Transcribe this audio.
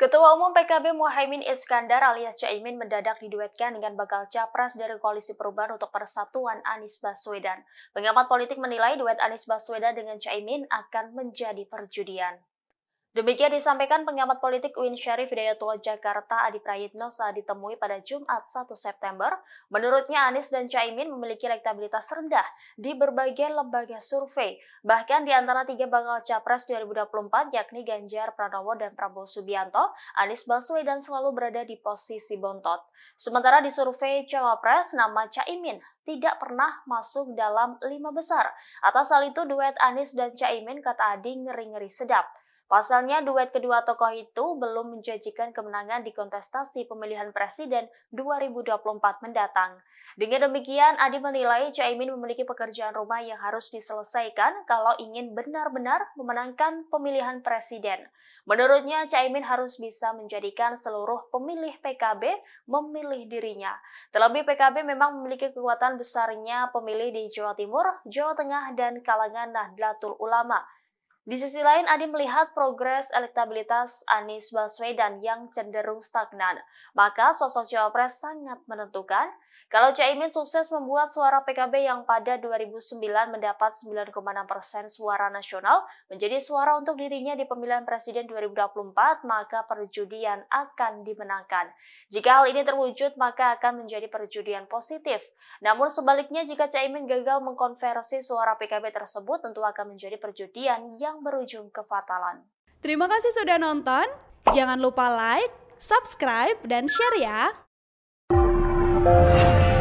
Ketua Umum PKB Muhaimin Iskandar alias Caimin mendadak diduetkan dengan bakal capres dari Koalisi Perubahan untuk Persatuan Anies Baswedan. Pengamat politik menilai duet Anies Baswedan dengan Caimin akan menjadi perjudian. Demikian disampaikan pengamat politik Win Syarif Hidayatullah Jakarta Adi Prayitno saat ditemui pada Jumat 1 September. Menurutnya Anies dan Caimin memiliki elektabilitas rendah di berbagai lembaga survei. Bahkan di antara tiga bakal capres 2024 yakni Ganjar Pranowo dan Prabowo Subianto, Anies Baswedan selalu berada di posisi bontot. Sementara di survei cawapres, nama Caimin tidak pernah masuk dalam lima besar. Atas hal itu duet Anies dan Caimin kata Adi ngeri-ngeri sedap. Pasalnya, duet kedua tokoh itu belum menjanjikan kemenangan di kontestasi pemilihan presiden 2024 mendatang. Dengan demikian, Adi menilai Caimin memiliki pekerjaan rumah yang harus diselesaikan kalau ingin benar-benar memenangkan pemilihan presiden. Menurutnya, Caimin harus bisa menjadikan seluruh pemilih PKB memilih dirinya. Terlebih PKB memang memiliki kekuatan besarnya pemilih di Jawa Timur, Jawa Tengah, dan kalangan Nahdlatul Ulama di sisi lain, Adi melihat progres elektabilitas Anies Baswedan yang cenderung stagnan. Maka sosok cawapres sangat menentukan kalau Caimin sukses membuat suara PKB yang pada 2009 mendapat 9,6 persen suara nasional menjadi suara untuk dirinya di pemilihan presiden 2024, maka perjudian akan dimenangkan. Jika hal ini terwujud, maka akan menjadi perjudian positif. Namun sebaliknya, jika Caimin gagal mengkonversi suara PKB tersebut, tentu akan menjadi perjudian yang yang berujung kefatalan. Terima kasih sudah nonton. Jangan lupa like, subscribe, dan share ya.